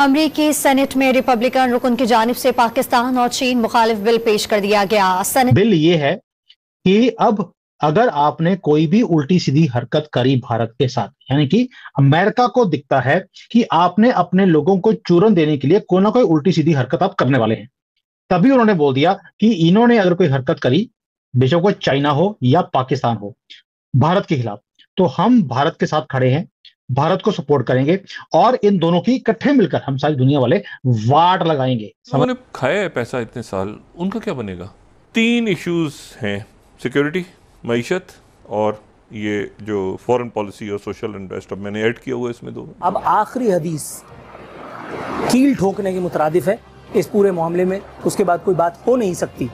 अमरीकी सेनेट में रिपब्लिकन रुकन की जानब से पाकिस्तान और चीन मुखालिफ बिल पेश कर दिया गया सेनेट बिल ये है कि अब अगर आपने कोई भी उल्टी सीधी हरकत करी भारत के साथ यानी कि अमेरिका को दिखता है कि आपने अपने लोगों को चूरन देने के लिए कोई ना कोई उल्टी सीधी हरकत आप करने वाले हैं तभी उन्होंने बोल दिया कि इन्होंने अगर कोई हरकत करी बेशक वो चाइना हो या पाकिस्तान हो भारत के खिलाफ तो हम भारत के साथ खड़े हैं भारत को सपोर्ट करेंगे और इन दोनों की इकट्ठे मिलकर हम सारी दुनिया वाले वाट लगाएंगे उन्होंने खाया है पैसा इतने साल उनका क्या बनेगा तीन इश्यूज हैं सिक्योरिटी मीशत और ये जो फॉरेन पॉलिसी और सोशल इन्वेस्ट अब मैंने ऐड किया हुआ इसमें दो अब आखिरी हदीस कील ठोकने के मुतरदिफ है इस पूरे मामले में उसके बाद कोई बात हो नहीं सकती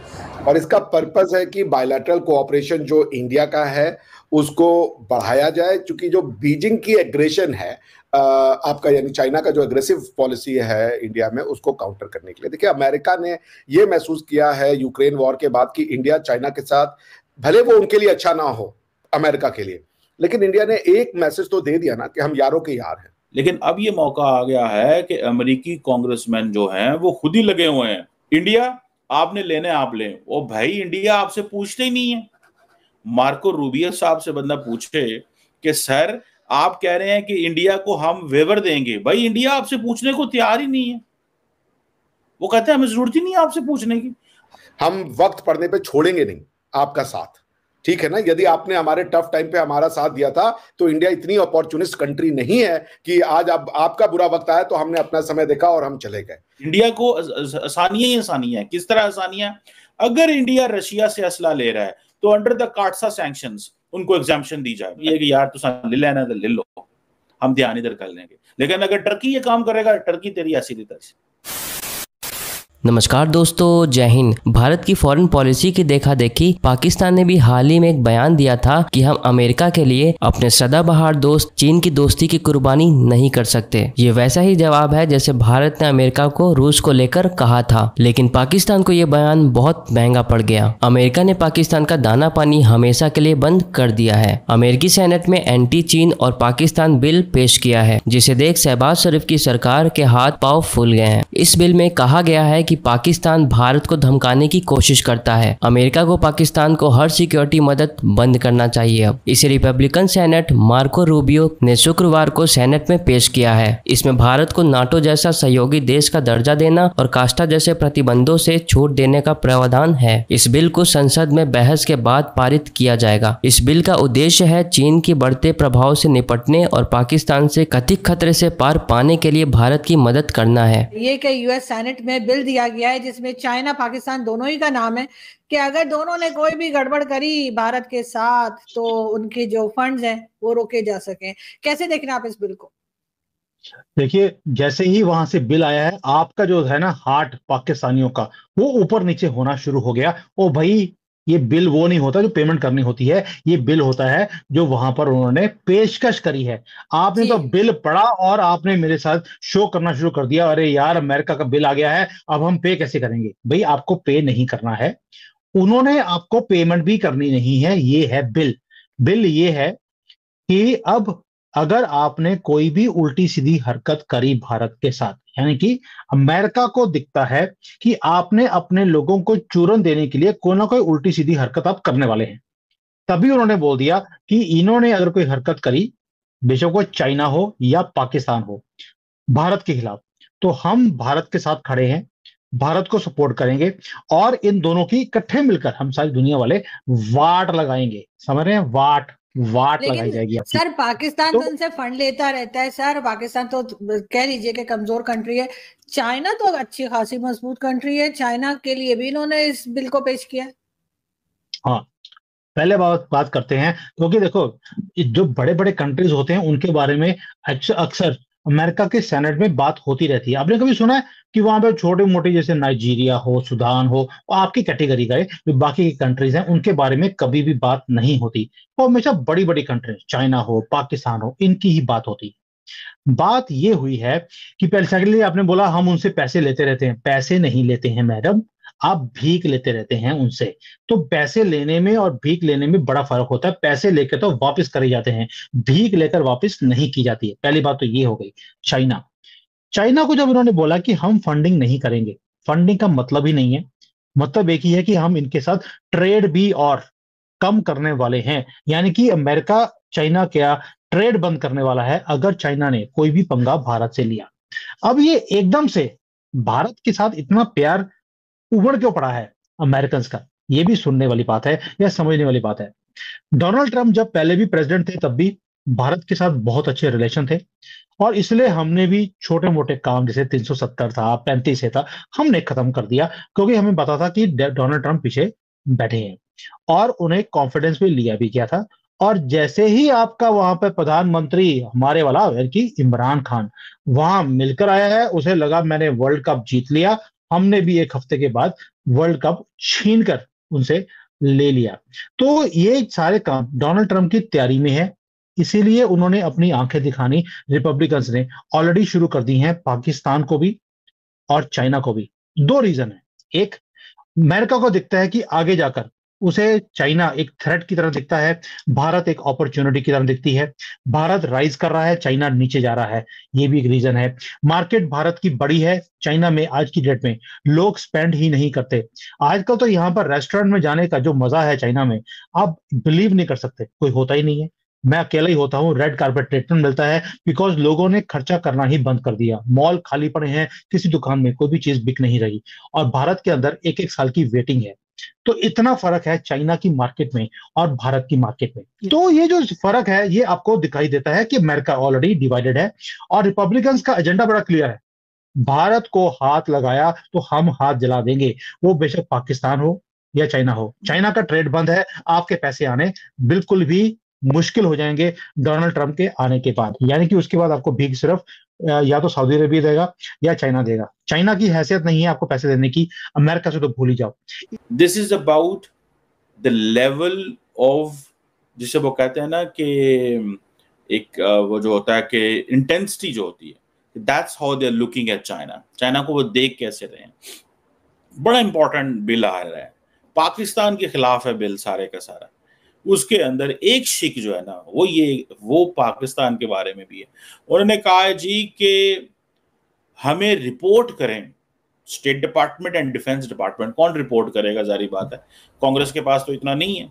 और इसका पर्पस है कि बायलैटरल कोऑपरेशन जो इंडिया का है उसको बढ़ाया जाए क्योंकि जो बीजिंग की एग्रेशन है आपका यानी चाइना का जो एग्रेसिव पॉलिसी है इंडिया में उसको काउंटर करने के लिए देखिए अमेरिका ने ये महसूस किया है यूक्रेन वॉर के बाद कि इंडिया चाइना के साथ भले वो उनके लिए अच्छा ना हो अमेरिका के लिए लेकिन इंडिया ने एक मैसेज तो दे दिया ना कि हम यारों के यार हैं लेकिन अब ये मौका आ गया है कि अमेरिकी कांग्रेसमैन जो हैं वो खुद ही लगे हुए हैं इंडिया आपने लेने आप लें वो भाई इंडिया आपसे पूछते ही नहीं है मार्को रूबियो साहब से बंदा पूछे कि सर आप कह रहे हैं कि इंडिया को हम वेवर देंगे भाई इंडिया आपसे पूछने को तैयार ही नहीं है वो कहते हैं हमें जरूरत ही नहीं है आपसे पूछने की हम वक्त पड़ने पे छोड़ेंगे नहीं आपका साथ ठीक है ना यदि आपने हमारे टफ टाइम पे हमारा साथ दिया था तो इंडिया इतनी अपॉर्चुनिस्ट कंट्री नहीं है कि आज अब आपका बुरा वक्त आया तो हमने अपना समय देखा और हम चले गए इंडिया को आसानियां ही आसानी है किस तरह आसानियां अगर इंडिया रशिया से असला ले रहा है तो अंडर द काटसा सैंक्शन उनको एग्जामेशन दी जाए ये कि यार तुम ले लेना तो ले लो हम ध्यान इधर कर लेंगे लेकिन अगर टर्की ये काम करेगा टर्की तेरी ऐसी नमस्कार दोस्तों जय हिंद भारत की फॉरेन पॉलिसी की देखा देखी पाकिस्तान ने भी हाल ही में एक बयान दिया था कि हम अमेरिका के लिए अपने सदाबहार दोस्त चीन की दोस्ती की कुर्बानी नहीं कर सकते ये वैसा ही जवाब है जैसे भारत ने अमेरिका को रूस को लेकर कहा था लेकिन पाकिस्तान को ये बयान बहुत महंगा पड़ गया अमेरिका ने पाकिस्तान का दाना पानी हमेशा के लिए बंद कर दिया है अमेरिकी सेनेट में एंटी चीन और पाकिस्तान बिल पेश किया है जिसे देख शहबाज शरीफ की सरकार के हाथ पाव फूल गए हैं इस बिल में कहा गया है की कि पाकिस्तान भारत को धमकाने की कोशिश करता है अमेरिका को पाकिस्तान को हर सिक्योरिटी मदद बंद करना चाहिए अब इसे रिपब्लिकन सेनेट मार्को रूबियो ने शुक्रवार को सेनेट में पेश किया है इसमें भारत को नाटो जैसा सहयोगी देश का दर्जा देना और कास्टा जैसे प्रतिबंधों से छूट देने का प्रावधान है इस बिल को संसद में बहस के बाद पारित किया जाएगा इस बिल का उद्देश्य है चीन के बढ़ते प्रभाव से निपटने और पाकिस्तान से कथित खतरे से पार पाने के लिए भारत की मदद करना है ये यूएस सेनेट में बिल दिया किया गया है जिसमें चाइना पाकिस्तान दोनों ही का नाम है कि अगर दोनों ने कोई भी गड़बड़ करी भारत के साथ तो उनके जो फंड्स हैं वो रोके जा सके कैसे देख रहे हैं आप इस बिल को देखिए जैसे ही वहां से बिल आया है आपका जो है ना हार्ट पाकिस्तानियों का वो ऊपर नीचे होना शुरू हो गया और भाई ये बिल वो नहीं होता जो पेमेंट करनी होती है ये बिल होता है जो वहां पर उन्होंने पेशकश करी है आपने तो बिल पढ़ा और आपने मेरे साथ शो करना शुरू कर दिया अरे यार अमेरिका का बिल आ गया है अब हम पे कैसे करेंगे भाई आपको पे नहीं करना है उन्होंने आपको पेमेंट भी करनी नहीं है ये है बिल बिल ये है कि अब अगर आपने कोई भी उल्टी सीधी हरकत करी भारत के साथ यानी कि अमेरिका को दिखता है कि आपने अपने लोगों को चूरन देने के लिए कोई ना कोई उल्टी सीधी हरकत आप करने वाले हैं तभी उन्होंने बोल दिया कि इन्होंने अगर कोई हरकत करी बेशक वो चाइना हो या पाकिस्तान हो भारत के खिलाफ तो हम भारत के साथ खड़े हैं भारत को सपोर्ट करेंगे और इन दोनों की इकट्ठे मिलकर हम सारी दुनिया वाले वाट लगाएंगे समझ रहे हैं वाट वाट तो लगाई जाएगी आपकी। सर पाकिस्तान तो, उनसे फंड लेता रहता है सर पाकिस्तान तो कह लीजिए कि कमजोर कंट्री है चाइना तो अच्छी खासी मजबूत कंट्री है चाइना के लिए भी इन्होंने इस बिल को पेश किया हाँ पहले बात बात करते हैं क्योंकि तो देखो जो बड़े बड़े कंट्रीज होते हैं उनके बारे में अक्सर अच्छा, अमेरिका के सेनेट में बात होती रहती है आपने कभी सुना है कि वहां पर छोटे मोटे जैसे नाइजीरिया हो सुदान हो और आपकी कैटेगरी का जो बाकी की कंट्रीज हैं उनके बारे में कभी भी बात नहीं होती वो हमेशा बड़ी बड़ी कंट्रीज चाइना हो पाकिस्तान हो इनकी ही बात होती है बात यह हुई है कि पहले आपने बोला हम उनसे पैसे लेते रहते हैं पैसे नहीं लेते हैं मैडम आप भीख लेते रहते हैं उनसे तो पैसे लेने में और भीख लेने में बड़ा फर्क होता है पैसे लेकर तो वापस करे जाते हैं भीख लेकर वापस नहीं की जाती है पहली बात तो ये हो गई चाइना चाइना को जब उन्होंने बोला कि हम फंडिंग नहीं करेंगे फंडिंग का मतलब ही नहीं है मतलब एक ही है कि हम इनके साथ ट्रेड भी और कम करने वाले हैं यानी कि अमेरिका चाइना क्या ट्रेड बंद करने वाला है अगर चाइना ने कोई भी पंगा भारत से लिया अब ये एकदम से भारत के साथ इतना प्यार उबड़ क्यों पड़ा है अमेरिकन का ये भी सुनने वाली बात है या समझने वाली बात है डोनाल्ड ट्रंप जब पहले भी प्रेसिडेंट थे तब भी भारत के साथ बहुत अच्छे रिलेशन थे और इसलिए हमने भी छोटे मोटे काम जैसे 370 था पैंतीस था हमने खत्म कर दिया क्योंकि हमें पता था कि डोनाल्ड ट्रंप पीछे बैठे हैं और उन्हें कॉन्फिडेंस भी लिया भी गया था और जैसे ही आपका वहां पर प्रधानमंत्री हमारे वाला यानी कि इमरान खान वहां मिलकर आया है उसे लगा मैंने वर्ल्ड कप जीत लिया हमने भी एक हफ्ते के बाद वर्ल्ड कप छीन कर उनसे ले लिया तो ये सारे काम डोनाल्ड ट्रंप की तैयारी में है इसीलिए उन्होंने अपनी आंखें दिखानी रिपब्लिकन्स ने ऑलरेडी शुरू कर दी हैं पाकिस्तान को भी और चाइना को भी दो रीजन है एक अमेरिका को दिखता है कि आगे जाकर उसे चाइना एक थ्रेट की तरह दिखता है भारत एक अपॉर्चुनिटी की तरह दिखती है भारत राइज कर रहा है चाइना नीचे जा रहा है ये भी एक रीजन है मार्केट भारत की बड़ी है चाइना में आज की डेट में लोग स्पेंड ही नहीं करते आजकल तो यहाँ पर रेस्टोरेंट में जाने का जो मजा है चाइना में आप बिलीव नहीं कर सकते कोई होता ही नहीं है मैं अकेला ही होता हूँ रेड कार्पेट ट्रीटमेंट मिलता है बिकॉज लोगों ने खर्चा करना ही बंद कर दिया मॉल खाली पड़े हैं किसी दुकान में कोई भी चीज बिक नहीं रही और भारत के अंदर एक एक साल की वेटिंग है तो इतना फर्क है चाइना की मार्केट में और भारत की मार्केट में तो ये जो फर्क है ये आपको दिखाई देता है कि अमेरिका ऑलरेडी डिवाइडेड है और रिपब्लिकन का एजेंडा बड़ा क्लियर है भारत को हाथ लगाया तो हम हाथ जला देंगे वो बेशक पाकिस्तान हो या चाइना हो चाइना का ट्रेड बंद है आपके पैसे आने बिल्कुल भी मुश्किल हो जाएंगे डोनाल्ड ट्रंप के आने के बाद यानी कि उसके बाद आपको भीख सिर्फ या तो सऊदी अरेबिया देगा या चाइना देगा चाइना की हैसियत नहीं है आपको पैसे देने की अमेरिका से तो भूल ही जाओ this is about the level of जिसे वो कहते हैं ना कि एक वो जो होता है कि इंटेंसिटी जो होती है that's how they are looking at China China को वो देख कैसे रहे हैं बड़ा इंपॉर्टेंट बिल आ रहा है पाकिस्तान के खिलाफ है बिल सारे का सारा उसके अंदर एक शिक जो है ना वो ये वो पाकिस्तान के बारे में भी है उन्होंने कहा जी के हमें रिपोर्ट करें state department and defence department कौन रिपोर्ट करेगा जारी बात है कांग्रेस के पास तो इतना नहीं है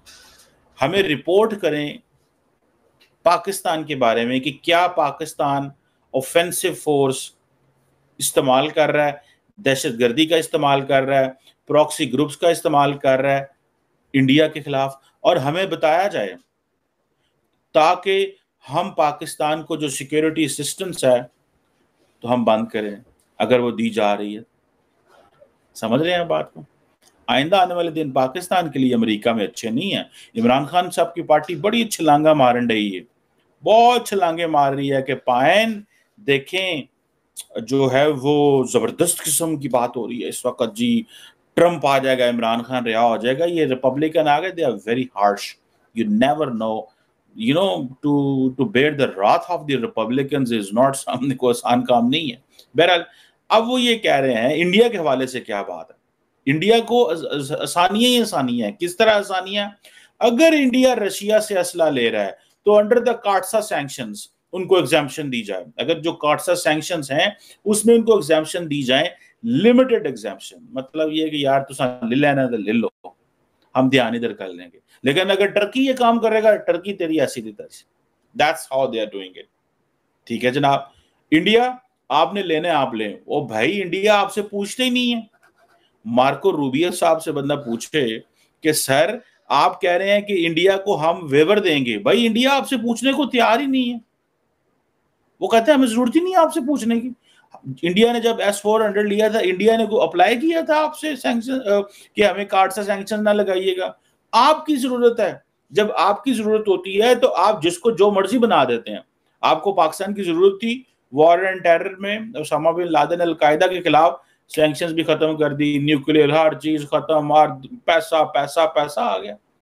हमें रिपोर्ट करें पाकिस्तान के बारे में कि क्या पाकिस्तान ऑफेंसिव फोर्स इस्तेमाल कर रहा है दहशत गर्दी का इस्तेमाल कर रहा है प्रॉक्सी ग्रुप्स का इस्तेमाल कर रहा है इंडिया के खिलाफ और हमें बताया जाए ताकि हम पाकिस्तान को जो सिक्योरिटी असिस्टेंस है तो हम बंद करें अगर वो दी जा रही है समझ रहे हैं बात को आइंदा आने वाले दिन पाकिस्तान के लिए अमेरिका में अच्छे नहीं है इमरान खान साहब की पार्टी बड़ी छलांगा मारन रही है बहुत छलांगे मार रही है कि पायन देखें जो है वो जबरदस्त किस्म की बात हो रही है इस वक्त जी ट्रंप आ जाएगा इमरान खान रिहा हो जाएगा ये रिपब्लिकन आ गए they are very harsh you never know you know to to bear the wrath of the Republican is not सामने को आसान काम नहीं है बहरहाल अब वो ये कह रहे हैं इंडिया के हवाले से क्या बात है इंडिया को आसानियाँ ही आसानियाँ हैं किस तरह आसानियाँ अगर इंडिया रशिया से असला ले रहा है तो अंडर द काटसा सेंक्शन उनको एग्जामेशन दी जाए अगर जो काटसा सेंक्शन हैं उसमें उनको एग्जामेशन दी जाए लिमिटेड एग्जाम्पन मतलब ये कि यार तुसा ले लेना तो ले लो हम ध्यान इधर कर लेंगे लेकिन अगर टर्की ये काम करेगा टर्की तेरी ऐसी तर्ज that's how they are doing it ठीक है जनाब इंडिया आपने लेने आप ले ओ भाई इंडिया आपसे पूछते ही नहीं है मार्को रूबियो साहब से बंदा पूछे कि सर आप कह रहे हैं कि इंडिया को हम वेवर देंगे भाई इंडिया आपसे पूछने को तैयार ही नहीं है वो कहते हैं हमें जरूरत ही नहीं है आपसे पूछने की इंडिया ने जब एस फोर हंड्रेड लिया था इंडिया ने को अप्लाई किया था आपसे सैंक्शन कि हमें कार्ड से सैंक्शन ना लगाइएगा आपकी जरूरत है जब आपकी जरूरत होती है तो आप जिसको जो मर्जी बना देते हैं आपको पाकिस्तान की जरूरत थी वॉर एंड टेरर में उसामा बिन लादेन अलकायदा के खिलाफ सैंक्शन भी खत्म कर दी न्यूक्लियर हर चीज खत्म और पैसा पैसा पैसा आ गया